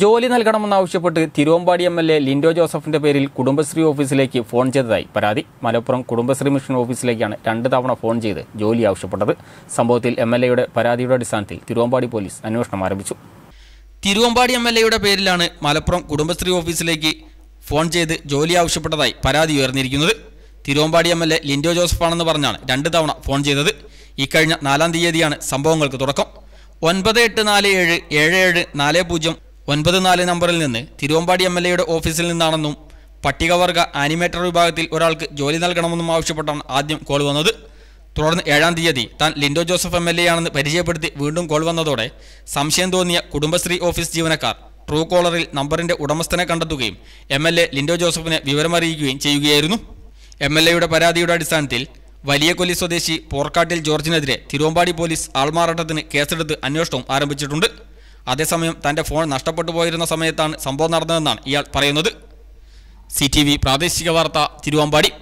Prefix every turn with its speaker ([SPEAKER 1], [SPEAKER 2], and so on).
[SPEAKER 1] ജോലി നൽകണമെന്നാവശ്യപ്പെട്ട് Thiruvambady M L A Lindo ജോസഫിന്റെ പേരിൽ കുടുംബശ്രീ ഓഫീസിലേക്ക് ഫോൺ ചെയ്തതായി പരാതി മലപ്പുറം കുടുംബശ്രീ മിഷൻ ഓഫീസിലേക്കാണ് രണ്ട് തവണ ഫോൺ ചെയ്ത് ജോലി ആവശ്യപ്പെട്ടത് സംഭവത്തിൽ എം എൽ എയുടെ പരാതിയുടെ അടിസ്ഥാനത്തിൽ തിരുവമ്പാടി പോലീസ് അന്വേഷണം ആരംഭിച്ചു
[SPEAKER 2] തിരുവമ്പാടി എം എൽ എയുടെ പേരിലാണ് മലപ്പുറം കുടുംബശ്രീ ഓഫീസിലേക്ക് ഫോൺ ചെയ്ത് ജോലി ആവശ്യപ്പെട്ടതായി പരാതി ഉയർന്നിരിക്കുന്നത് Thiruvambady M L A Lindo ജോസഫാണെന്ന് പറഞ്ഞാണ് രണ്ട് തവണ ഫോൺ ചെയ്തത് ഇക്കഴിഞ്ഞ നാലാം തീയതിയാണ് സംഭവങ്ങൾക്ക് തുടക്കം ഒൻപത് എട്ട് നാല് ഏഴ് ഏഴ് ഏഴ് നാല് പൂജ്യം ഒൻപത് നാല് നമ്പറിൽ നിന്ന് തിരുവമ്പാടി എം എൽ എയുടെ ഓഫീസിൽ നിന്നാണെന്നും പട്ടികവർഗ ആനിമേറ്റർ വിഭാഗത്തിൽ ഒരാൾക്ക് ജോലി നൽകണമെന്നും ആവശ്യപ്പെട്ടാണ് ആദ്യം കോൾ വന്നത് തുടർന്ന് ഏഴാം തീയതി താൻ Lindo Joseph M L A ആണെന്ന് പരിചയപ്പെടുത്തി വീണ്ടും കോൾ വന്നതോടെ സംശയം തോന്നിയ കുടുംബശ്രീ ഓഫീസ് ജീവനക്കാർ ട്രൂ കോളറിൽ നമ്പറിന്റെ ഉടമസ്ഥനെ കണ്ടെത്തുകയും എം എൽ എ ലിൻഡോ ജോസഫിനെ വിവരമറിയിക്കുകയും ചെയ്യുകയായിരുന്നു എം എൽ എയുടെ പരാതിയുടെ അടിസ്ഥാനത്തിൽ വലിയ കൊല്ലി സ്വദേശി പോർക്കാട്ടിൽ ജോർജിനെതിരെ തിരുവമ്പാടി പോലീസ് ആൾമാറാട്ടത്തിന് കേസെടുത്ത് അന്വേഷണവും ആരംഭിച്ചിട്ടുണ്ട് അതേസമയം തൻ്റെ ഫോൺ നഷ്ടപ്പെട്ടു പോയിരുന്ന സമയത്താണ് സംഭവം നടന്നതെന്നാണ് ഇയാൾ പറയുന്നത് സി പ്രാദേശിക വാർത്ത തിരുവമ്പാടി